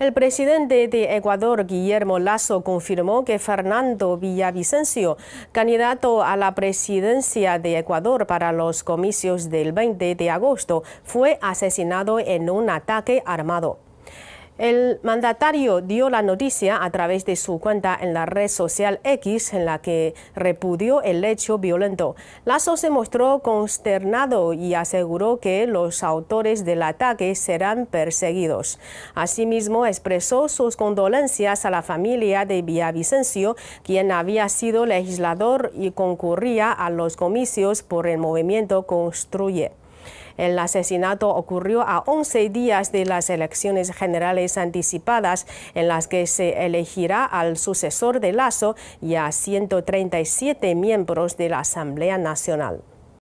El presidente de Ecuador, Guillermo Lasso, confirmó que Fernando Villavicencio, candidato a la presidencia de Ecuador para los comicios del 20 de agosto, fue asesinado en un ataque armado. El mandatario dio la noticia a través de su cuenta en la red social X en la que repudió el hecho violento. Lazo se mostró consternado y aseguró que los autores del ataque serán perseguidos. Asimismo, expresó sus condolencias a la familia de Villavicencio, quien había sido legislador y concurría a los comicios por el movimiento Construye. El asesinato ocurrió a 11 días de las elecciones generales anticipadas en las que se elegirá al sucesor de Lazo y a 137 miembros de la Asamblea Nacional.